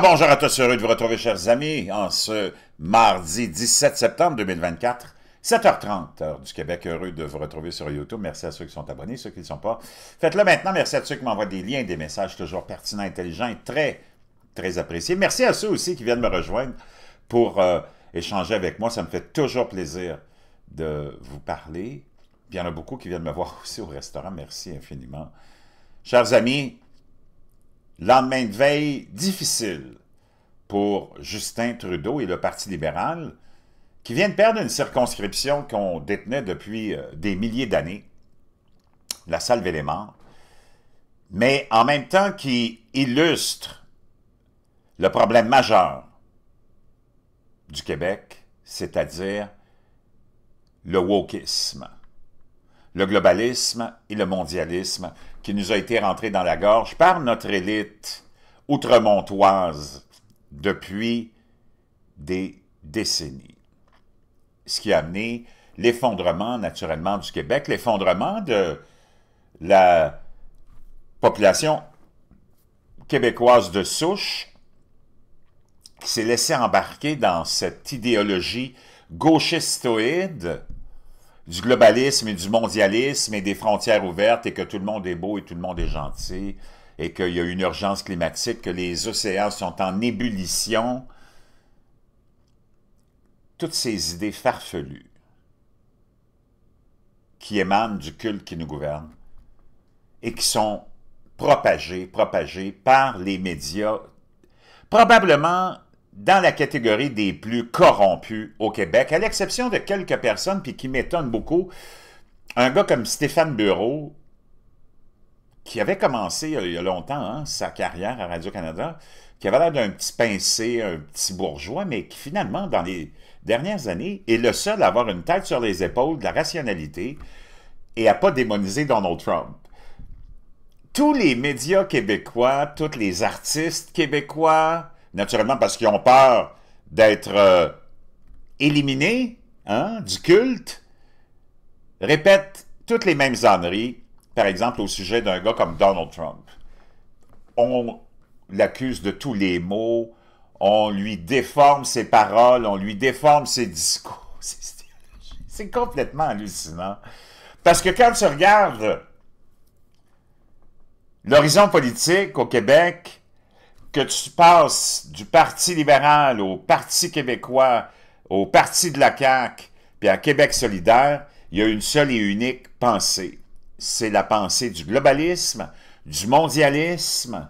Ah bonjour à tous, heureux de vous retrouver, chers amis, en ce mardi 17 septembre 2024, 7h30, heure du Québec. Heureux de vous retrouver sur YouTube. Merci à ceux qui sont abonnés, ceux qui ne sont pas. Faites-le maintenant. Merci à ceux qui m'envoient des liens, des messages toujours pertinents, intelligents très, très appréciés. Merci à ceux aussi qui viennent me rejoindre pour euh, échanger avec moi. Ça me fait toujours plaisir de vous parler. il y en a beaucoup qui viennent me voir aussi au restaurant. Merci infiniment. Chers amis, lendemain de veille difficile pour Justin Trudeau et le Parti libéral, qui viennent perdre une circonscription qu'on détenait depuis euh, des milliers d'années, la salve et morts, mais en même temps qui illustre le problème majeur du Québec, c'est-à-dire le wokisme, le globalisme et le mondialisme qui nous a été rentré dans la gorge par notre élite outremontoise depuis des décennies. Ce qui a amené l'effondrement, naturellement, du Québec, l'effondrement de la population québécoise de souche qui s'est laissée embarquer dans cette idéologie gauchistoïde du globalisme et du mondialisme et des frontières ouvertes et que tout le monde est beau et tout le monde est gentil et qu'il y a une urgence climatique, que les océans sont en ébullition. Toutes ces idées farfelues qui émanent du culte qui nous gouverne et qui sont propagées, propagées par les médias, probablement dans la catégorie des plus corrompus au Québec, à l'exception de quelques personnes, puis qui m'étonnent beaucoup. Un gars comme Stéphane Bureau, qui avait commencé euh, il y a longtemps hein, sa carrière à Radio-Canada, qui avait l'air d'un petit pincé, un petit bourgeois, mais qui finalement, dans les dernières années, est le seul à avoir une tête sur les épaules, de la rationalité, et à pas démoniser Donald Trump. Tous les médias québécois, tous les artistes québécois, naturellement parce qu'ils ont peur d'être euh, éliminés hein, du culte, répètent toutes les mêmes âneries, par exemple au sujet d'un gars comme Donald Trump. On l'accuse de tous les maux, on lui déforme ses paroles, on lui déforme ses discours. C'est complètement hallucinant. Parce que quand tu regardes l'horizon politique au Québec, que tu passes du Parti libéral au Parti québécois, au Parti de la CAQ, puis à Québec solidaire, il y a une seule et unique pensée. C'est la pensée du globalisme, du mondialisme,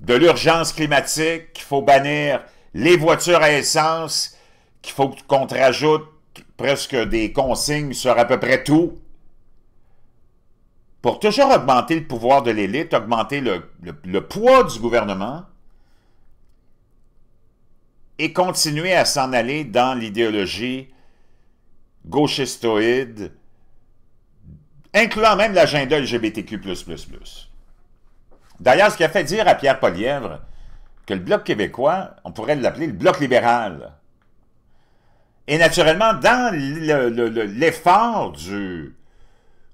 de l'urgence climatique, qu'il faut bannir les voitures à essence, qu'il faut qu'on te rajoute presque des consignes sur à peu près tout pour toujours augmenter le pouvoir de l'élite, augmenter le, poids du gouvernement et continuer à s'en aller dans l'idéologie gauchistoïde, incluant même l'agenda LGBTQ++. D'ailleurs, ce qui a fait dire à Pierre Polièvre que le Bloc québécois, on pourrait l'appeler le Bloc libéral. Et naturellement, dans l'effort du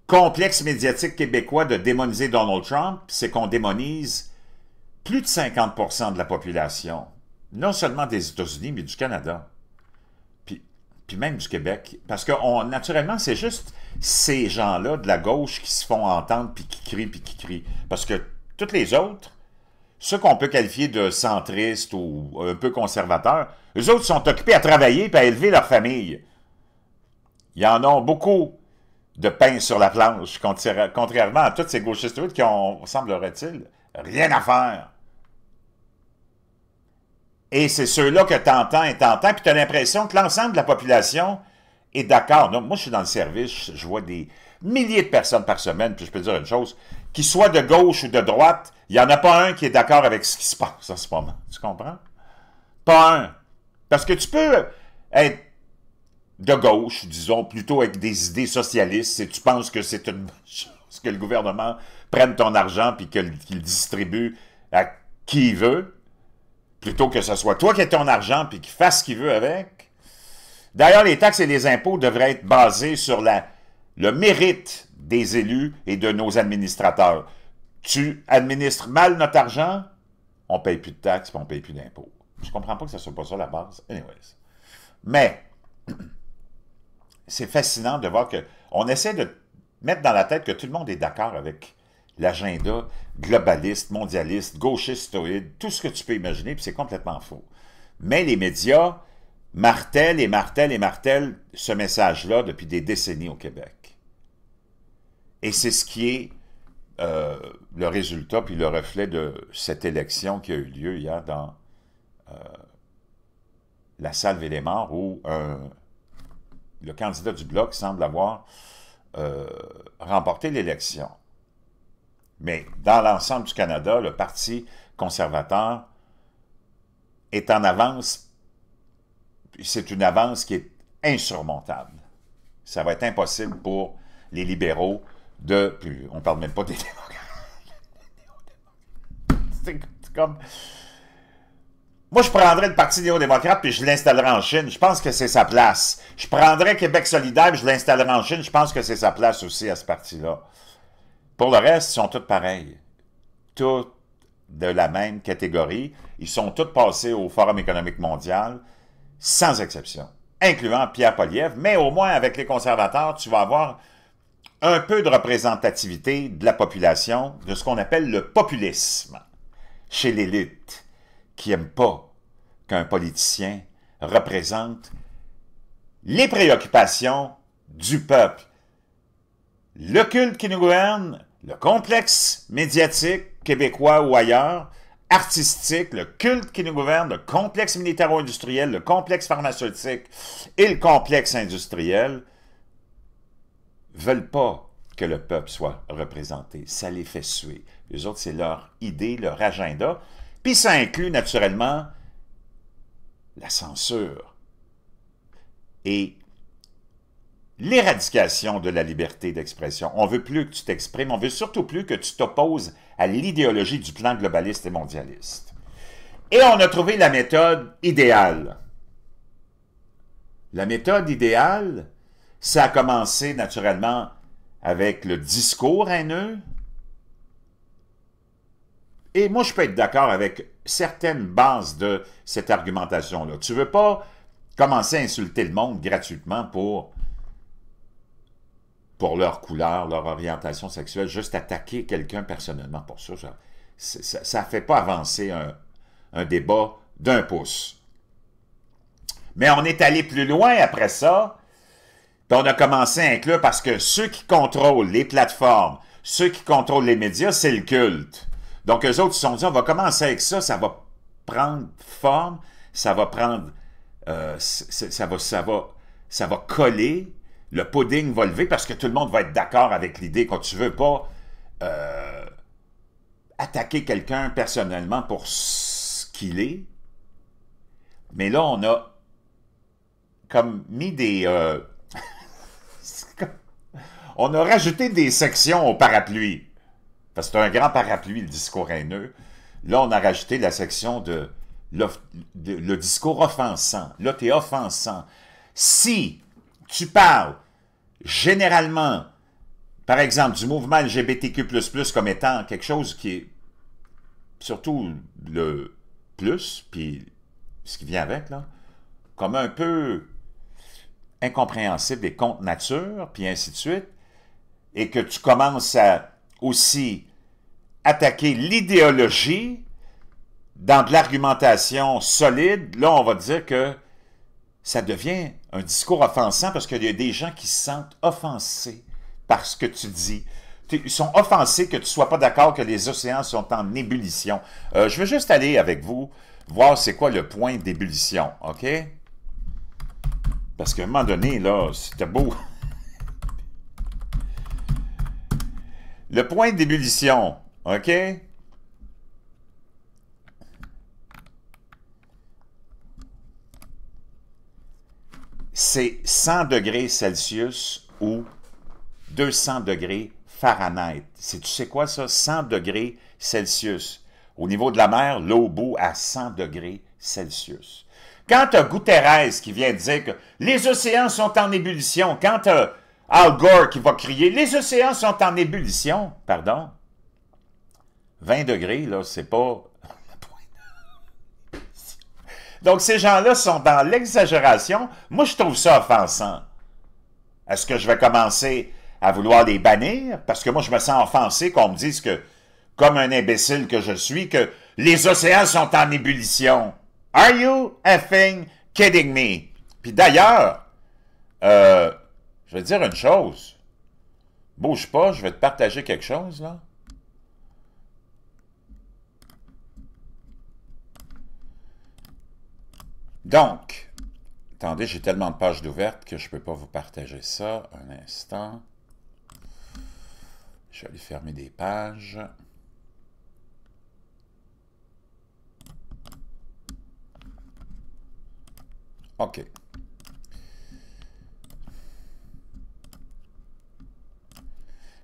complexe médiatique québécois de démoniser Donald Trump, c'est qu'on démonise plus de 50 de la population, non seulement des États-Unis, mais du Canada, puis, même du Québec. Parce que naturellement, c'est juste ces gens-là de la gauche qui se font entendre, puis qui crient, puis qui crient. Parce que toutes les autres, ceux qu'on peut qualifier de centristes ou un peu conservateurs, eux autres sont occupés à travailler et à élever leur famille. Il y en a beaucoup de pain sur la planche, contrairement à tous ces gauchistes qui ont, semblerait-il, rien à faire. Et c'est ceux-là que t'entends et t'entends, puis tu as l'impression que l'ensemble de la population est d'accord. Moi, je suis dans le service, je vois des milliers de personnes par semaine, puis je peux dire une chose, qu'ils soient de gauche ou de droite, il n'y en a pas un qui est d'accord avec ce qui se passe en ce moment. Tu comprends? Pas un. Parce que tu peux être de gauche, disons, plutôt avec des idées socialistes, si tu penses que c'est une bonne chose que le gouvernement prenne ton argent puis qu'il distribue à qui il veut, plutôt que ce soit toi qui as ton argent puis qu'il fasse ce qu'il veut avec. D'ailleurs, les taxes et les impôts devraient être basés sur la, le mérite des élus et de nos administrateurs. Tu administres mal notre argent, on ne paye plus de taxes, puis on ne paye plus d'impôts. Je ne comprends pas que ce soit pas ça la base. Anyways. Mais, c'est fascinant de voir que... On essaie de mettre dans la tête que tout le monde est d'accord avec l'agenda globaliste, mondialiste, gauchiste, tout ce que tu peux imaginer, puis c'est complètement faux. Mais les médias martèlent et martèlent et martèlent ce message-là depuis des décennies au Québec. Et c'est ce qui est euh, le résultat puis le reflet de cette élection qui a eu lieu hier dans euh, la salle Vélémar où un le candidat du Bloc semble avoir euh, remporté l'élection. Mais dans l'ensemble du Canada, le Parti conservateur est en avance. C'est une avance qui est insurmontable. Ça va être impossible pour les libéraux de... on ne parle même pas des démocrates. C'est comme... Moi, je prendrais le Parti néo-démocrate puis je l'installerais en Chine. Je pense que c'est sa place. Je prendrais Québec solidaire et je l'installerais en Chine. Je pense que c'est sa place aussi à ce parti-là. Pour le reste, ils sont tous pareils. Tous de la même catégorie. Ils sont tous passés au Forum économique mondial, sans exception, incluant Pierre Poliev. Mais au moins, avec les conservateurs, tu vas avoir un peu de représentativité de la population, de ce qu'on appelle le populisme chez l'élite qui n'aiment pas qu'un politicien représente les préoccupations du peuple. Le culte qui nous gouverne, le complexe médiatique québécois ou ailleurs, artistique, le culte qui nous gouverne, le complexe militaro-industriel, le complexe pharmaceutique et le complexe industriel veulent pas que le peuple soit représenté. Ça les fait suer. Les autres, c'est leur idée, leur agenda. Puis ça inclut naturellement la censure et l'éradication de la liberté d'expression. On veut plus que tu t'exprimes, on veut surtout plus que tu t'opposes à l'idéologie du plan globaliste et mondialiste. Et on a trouvé la méthode idéale. La méthode idéale, ça a commencé naturellement avec le discours haineux, et moi, je peux être d'accord avec certaines bases de cette argumentation-là. Tu ne veux pas commencer à insulter le monde gratuitement pour, pour leur couleur, leur orientation sexuelle, juste attaquer quelqu'un personnellement pour ça. Ça ne fait pas avancer un, débat d'un pouce. Mais on est allé plus loin après ça, on a commencé à inclure parce que ceux qui contrôlent les plateformes, ceux qui contrôlent les médias, c'est le culte. Donc, eux autres, se sont dit, on va commencer avec ça, ça va prendre forme, ça va prendre... Euh, ça, va, ça, va, ça va coller, le pudding va lever parce que tout le monde va être d'accord avec l'idée quand tu veux pas euh, attaquer quelqu'un personnellement pour ce qu'il est. Mais là, on a comme mis des... Euh, on a rajouté des sections au parapluie. Parce que c'est un grand parapluie, le discours haineux. Là, on a rajouté la section de, le, discours offensant. Là, tu es offensant. Si tu parles généralement, par exemple, du mouvement LGBTQ++ comme étant quelque chose qui est surtout le plus, puis ce qui vient avec, là, comme un peu incompréhensible et contre nature, puis ainsi de suite, et que tu commences à aussi attaquer l'idéologie dans de l'argumentation solide, là, on va dire que ça devient un discours offensant parce qu'il y a des gens qui se sentent offensés par ce que tu dis. Ils sont offensés que tu ne sois pas d'accord que les océans sont en ébullition. Euh, je veux juste aller avec vous voir c'est quoi le point d'ébullition, OK? Parce qu'à un moment donné, là, c'était beau. Le point d'ébullition, OK? C'est 100 degrés Celsius ou 200 degrés Fahrenheit. tu sais quoi ça? 100 degrés Celsius. Au niveau de la mer, l'eau bout à 100 degrés Celsius. Quand tu Guterres qui vient dire que les océans sont en ébullition, quand tu Al Gore qui va crier « Les océans sont en ébullition ». Pardon. 20 degrés, là, c'est pas... Donc, ces gens-là sont dans l'exagération. Moi, je trouve ça offensant. Est-ce que je vais commencer à vouloir les bannir? Parce que moi, je me sens offensé qu'on me dise que, comme un imbécile que je suis, que les océans sont en ébullition. Are you effing kidding me? Puis d'ailleurs, euh, je vais te dire une chose. Bouge pas, je vais te partager quelque chose, là. Donc, attendez, j'ai tellement de pages ouvertes que je ne peux pas vous partager ça. Un instant. Je vais aller fermer des pages. OK.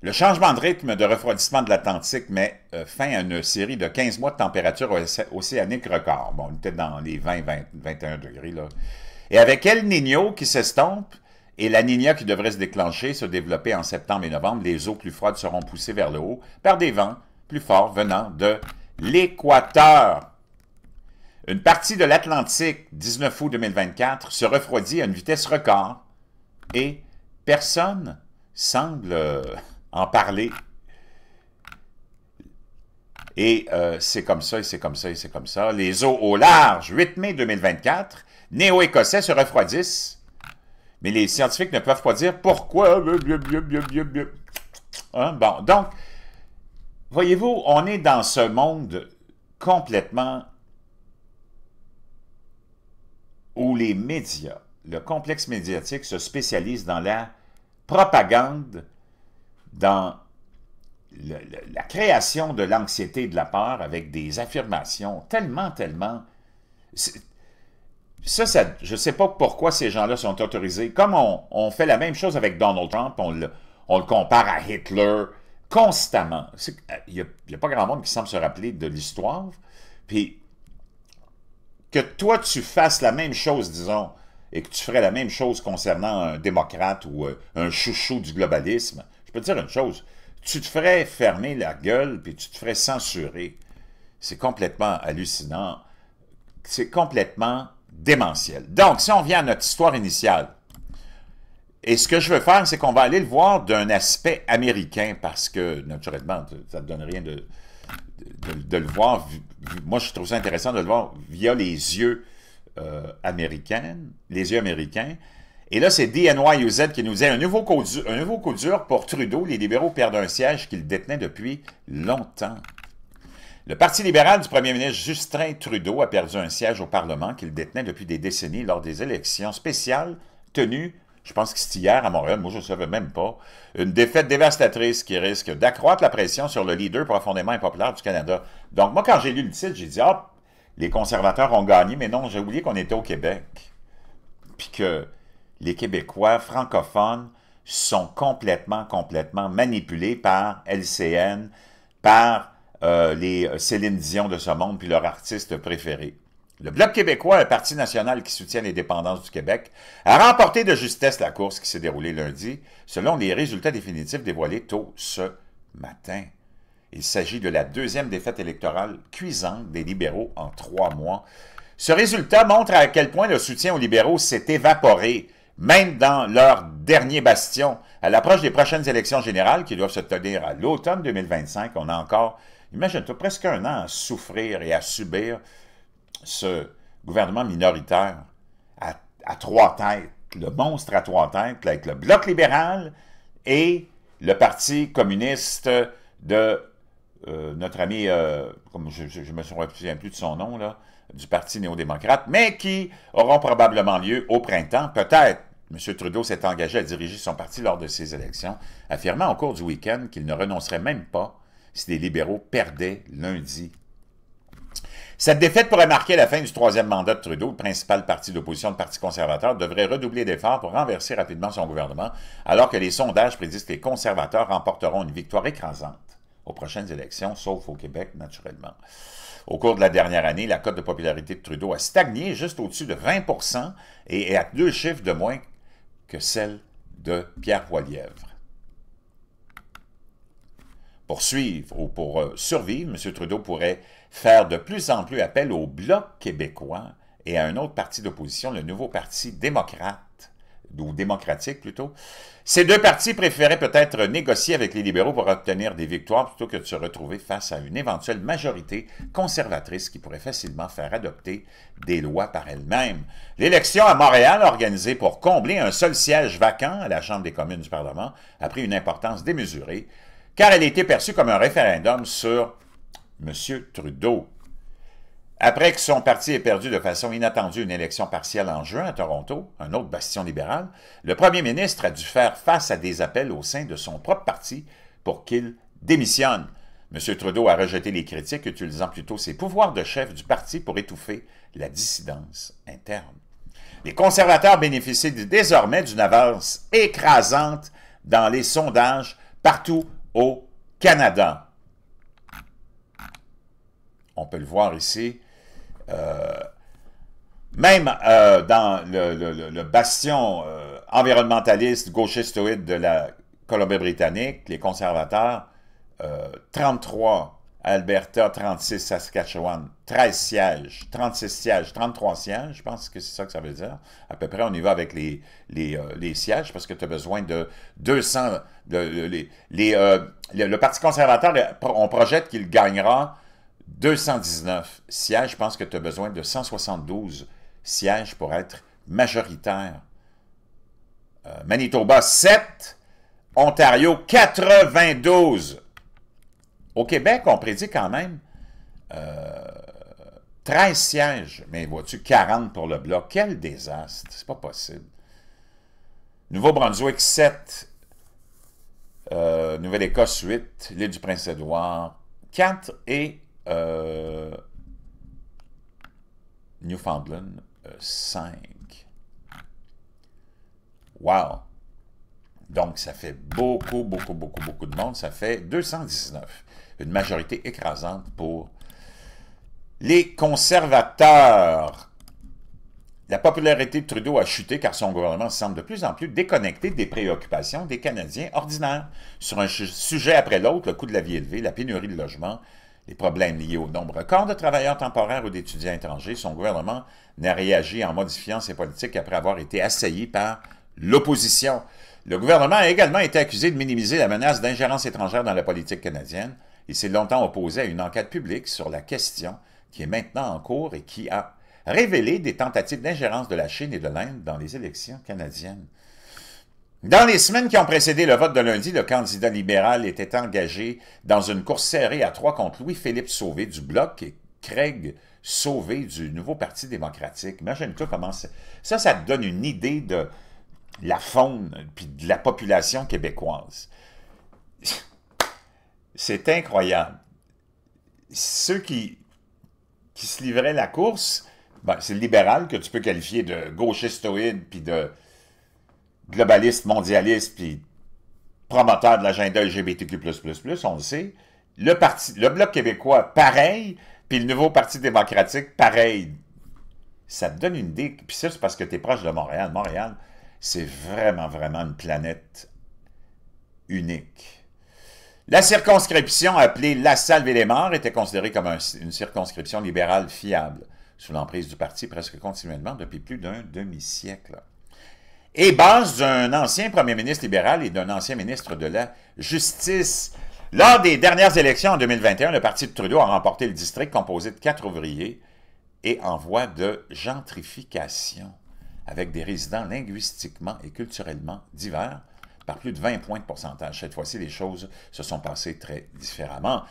Le changement de rythme de refroidissement de l'Atlantique met euh, fin à une série de 15 mois de température océanique record. Bon, on était dans les 20, 20 21 degrés, là. Et avec El Niño qui s'estompe et la Niña qui devrait se déclencher, se développer en septembre et novembre, les eaux plus froides seront poussées vers le haut par des vents plus forts venant de l'équateur. Une partie de l'Atlantique, 19 août 2024, se refroidit à une vitesse record et personne semble euh, en parler. Et euh, c'est comme ça, et c'est comme ça, et c'est comme ça. Les eaux au large, 8 mai 2024, néo-écossais se refroidissent, mais les scientifiques ne peuvent pas dire pourquoi. Hein? Bon, donc, voyez-vous, on est dans ce monde complètement où les médias, le complexe médiatique se spécialise dans la propagande dans la création de l'anxiété de la peur avec des affirmations tellement, tellement... Ça, je ne sais pas pourquoi ces gens-là sont autorisés. Comme on, fait la même chose avec Donald Trump, on le, compare à Hitler constamment. Euh, il n'y a, pas grand monde qui semble se rappeler de l'histoire. Puis, que toi, tu fasses la même chose, disons, et que tu ferais la même chose concernant un démocrate ou euh, un chouchou du globalisme, je peux te dire une chose. Tu te ferais fermer la gueule, puis tu te ferais censurer. C'est complètement hallucinant. C'est complètement démentiel. Donc, si on vient à notre histoire initiale, et ce que je veux faire, c'est qu'on va aller le voir d'un aspect américain, parce que, naturellement, ça ne donne rien de, le voir. Moi, je trouve ça intéressant de le voir via les yeux euh, américains, les yeux américains. Et là, c'est DNYUZ qui nous dit un nouveau, coup dur, un nouveau coup pour Trudeau. Les libéraux perdent un siège qu'ils détenaient depuis longtemps. Le Parti libéral du premier ministre Justin Trudeau a perdu un siège au Parlement qu'il détenait depuis des décennies lors des élections spéciales tenues, je pense que c'est hier à Montréal, moi je ne savais même pas, une défaite dévastatrice qui risque d'accroître la pression sur le leader profondément impopulaire du Canada. Donc moi, quand j'ai lu le titre, j'ai dit « Ah, les conservateurs ont gagné », mais non, j'ai oublié qu'on était au Québec. Puis que les Québécois francophones sont complètement, complètement manipulés par LCN, par euh, les euh, Céline Dion de ce monde, puis leur artiste préféré. Le Bloc québécois, un parti national qui soutient les dépendances du Québec, a remporté de justesse la course qui s'est déroulée lundi, selon les résultats définitifs dévoilés tôt ce matin. Il s'agit de la deuxième défaite électorale cuisante des libéraux en trois mois. Ce résultat montre à quel point le soutien aux libéraux s'est évaporé même dans leur dernier bastion. À l'approche des prochaines élections générales qui doivent se tenir à l'automne 2025, on a encore, imagine-toi, presque un an à souffrir et à subir ce gouvernement minoritaire à, trois têtes, le monstre à trois têtes, avec le Bloc libéral et le Parti communiste de euh, notre ami, euh, comme je ne me souviens plus de son nom, là, du Parti néo-démocrate, mais qui auront probablement lieu au printemps, peut-être M. Trudeau s'est engagé à diriger son parti lors de ces élections, affirmant au cours du week-end qu'il ne renoncerait même pas si les libéraux perdaient lundi. Cette défaite pourrait marquer la fin du troisième mandat de Trudeau. Le principal parti d'opposition, du Parti conservateur, devrait redoubler d'efforts pour renverser rapidement son gouvernement, alors que les sondages prédisent que les conservateurs remporteront une victoire écrasante aux prochaines élections, sauf au Québec, naturellement. Au cours de la dernière année, la cote de popularité de Trudeau a stagné juste au-dessus de 20 et est à deux chiffres de moins que celle de Pierre Poilièvre. Pour suivre ou pour euh, survivre, M. Trudeau pourrait faire de plus en plus appel au Bloc québécois et à un autre parti d'opposition, le nouveau Parti démocrate, ou démocratique plutôt. Ces deux partis préféraient peut-être négocier avec les libéraux pour obtenir des victoires plutôt que de se retrouver face à une éventuelle majorité conservatrice qui pourrait facilement faire adopter des lois par elle-même. L'élection à Montréal, organisée pour combler un seul siège vacant à la Chambre des communes du Parlement, a pris une importance démesurée, car elle a été perçue comme un référendum sur M. Trudeau. Après que son parti ait perdu de façon inattendue une élection partielle en juin à Toronto, un autre bastion libéral, le premier ministre a dû faire face à des appels au sein de son propre parti pour qu'il démissionne. M. Trudeau a rejeté les critiques, utilisant plutôt ses pouvoirs de chef du parti pour étouffer la dissidence interne. Les conservateurs bénéficient désormais d'une avance écrasante dans les sondages partout au Canada. On peut le voir ici, euh, même euh, dans le, bastion euh, environnementaliste gauchistoïde de la Colombie-Britannique, les conservateurs, 33 Alberta, 36 Saskatchewan, 13 sièges, 36 sièges, 33 sièges, je pense que c'est ça que ça veut dire. À peu près, on y va avec les, les, sièges parce que tu as besoin de 200. le Parti conservateur, on projette qu'il gagnera 219 sièges, je pense que tu as besoin de 172 sièges pour être majoritaire. Euh, Manitoba, 7. Ontario, 92. Au Québec, on prédit quand même 13 euh, sièges, mais vois-tu, 40 pour le bloc. Quel désastre, c'est pas possible. Nouveau-Brunswick, 7. Euh, Nouvelle-Écosse, 8. L'île du Prince-Édouard, 4. Et euh, Newfoundland, 5. Euh, wow! Donc, ça fait beaucoup, beaucoup, beaucoup, beaucoup de monde. Ça fait 219. Une majorité écrasante pour les conservateurs. La popularité de Trudeau a chuté car son gouvernement semble de plus en plus déconnecté des préoccupations des Canadiens ordinaires. Sur un sujet après l'autre, le coût de la vie élevé, la pénurie de logements, les problèmes liés au nombre record de travailleurs temporaires ou d'étudiants étrangers, son gouvernement n'a réagi en modifiant ses politiques après avoir été assailli par l'opposition. Le gouvernement a également été accusé de minimiser la menace d'ingérence étrangère dans la politique canadienne. Il s'est longtemps opposé à une enquête publique sur la question qui est maintenant en cours et qui a révélé des tentatives d'ingérence de la Chine et de l'Inde dans les élections canadiennes. Dans les semaines qui ont précédé le vote de lundi, le candidat libéral était engagé dans une course serrée à trois contre Louis-Philippe Sauvé du Bloc et Craig Sauvé du Nouveau Parti démocratique. Imagine-toi comment ça, ça, ça te donne une idée de la faune puis de la population québécoise. C'est incroyable. Ceux qui, qui se livraient la course, ben, c'est c'est libéral que tu peux qualifier de gauchistoïde puis de globaliste, mondialiste, puis promoteur de l'agenda LGBTQ++, on le sait. Le, parti, le Bloc québécois, pareil. Puis le nouveau Parti démocratique, pareil. Ça te donne une idée. Puis ça, c'est parce que tu es proche de Montréal. Montréal, c'est vraiment, vraiment une planète unique. La circonscription appelée La Salve et les Morts était considérée comme une circonscription libérale fiable, sous l'emprise du parti presque continuellement depuis plus d'un demi-siècle et base d'un ancien premier ministre libéral et d'un ancien ministre de la Justice. Lors des dernières élections en 2021, le parti de Trudeau a remporté le district composé de quatre ouvriers et en voie de gentrification, avec des résidents linguistiquement et culturellement divers, par plus de 20 points de pourcentage. Cette fois-ci, les choses se sont passées très différemment.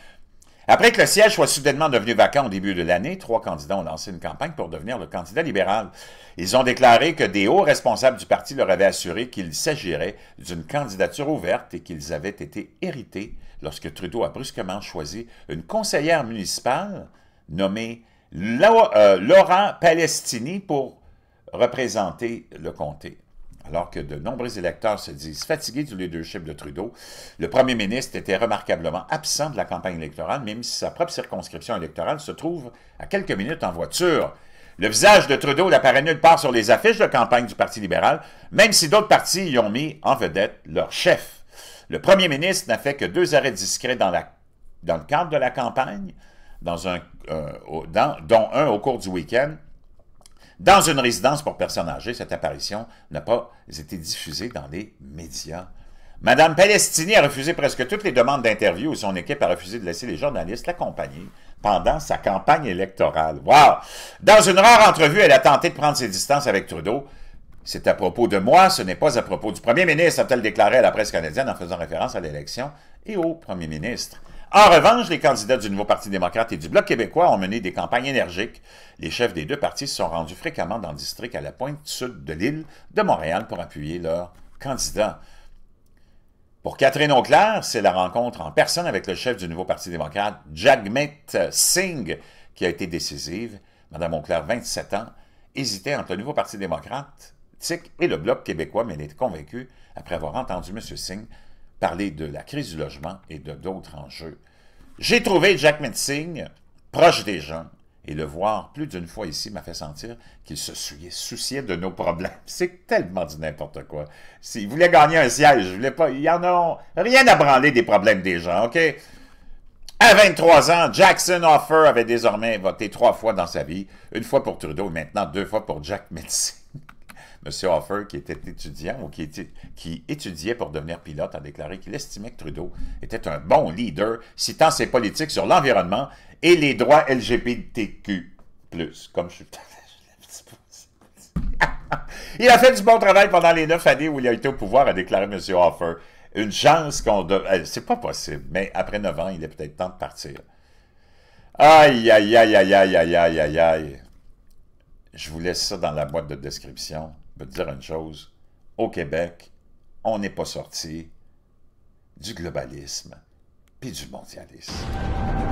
Après que le siège soit soudainement devenu vacant au début de l'année, trois candidats ont lancé une campagne pour devenir le candidat libéral. Ils ont déclaré que des hauts responsables du parti leur avaient assuré qu'il s'agirait d'une candidature ouverte et qu'ils avaient été hérités lorsque Trudeau a brusquement choisi une conseillère municipale nommée Laurent euh, Palestini pour représenter le comté. Alors que de nombreux électeurs se disent fatigués du leadership de Trudeau, le premier ministre était remarquablement absent de la campagne électorale, même si sa propre circonscription électorale se trouve à quelques minutes en voiture. Le visage de Trudeau n'apparaît nulle part sur les affiches de campagne du Parti libéral, même si d'autres partis y ont mis en vedette leur chef. Le premier ministre n'a fait que deux arrêts discrets dans, le cadre de la campagne, euh, dont un au cours du week-end, dans une résidence pour personnes âgées, cette apparition n'a pas été diffusée dans les médias. Madame Palestini a refusé presque toutes les demandes d'interview et son équipe a refusé de laisser les journalistes l'accompagner pendant sa campagne électorale. Dans une rare entrevue, elle a tenté de prendre ses distances avec Trudeau. C'est à propos de moi, ce n'est pas à propos du premier ministre, a-t-elle déclaré à la presse canadienne en faisant référence à l'élection et au premier ministre. En revanche, les candidats du nouveau Parti démocrate et du Bloc québécois ont mené des campagnes énergiques. Les chefs des deux partis se sont rendus fréquemment dans le district à la pointe sud de l'île de Montréal pour appuyer leurs candidats. Pour Catherine Auclair, c'est la rencontre en personne avec le chef du nouveau Parti démocrate, Jagmeet Singh, qui a été décisive. Madame Auclair, 27 ans, hésitait entre le nouveau Parti démocrate et le Bloc québécois, mais elle est convaincue, après avoir entendu M. Singh, parler de la crise du logement et de d'autres enjeux. J'ai trouvé Jack Metzing proche des gens et le voir plus d'une fois ici m'a fait sentir qu'il se souciait de nos problèmes. C'est tellement du n'importe quoi. S'il voulait gagner un siège, il voulait pas. Il y en a rien à branler des problèmes des gens, OK? À 23 ans, Jackson Offer avait désormais voté trois fois dans sa vie, une fois pour Trudeau et maintenant deux fois pour Jack Metzing. M. Hoffer, qui était étudiant ou qui, étudiait pour devenir pilote, a déclaré qu'il estimait que Trudeau était un bon leader, citant ses politiques sur l'environnement et les droits LGBTQ+. Comme je Il a fait du bon travail pendant les neuf années où il a été au pouvoir, a déclaré M. Hoffer. Une chance qu'on... Euh, c'est pas possible, mais après neuf ans, il est peut-être temps de partir. aïe, aïe, aïe, aïe, aïe, aïe, aïe, aïe. Je vous laisse ça dans la boîte de description peux te dire une chose, au Québec, on n'est pas sorti du globalisme puis du mondialisme.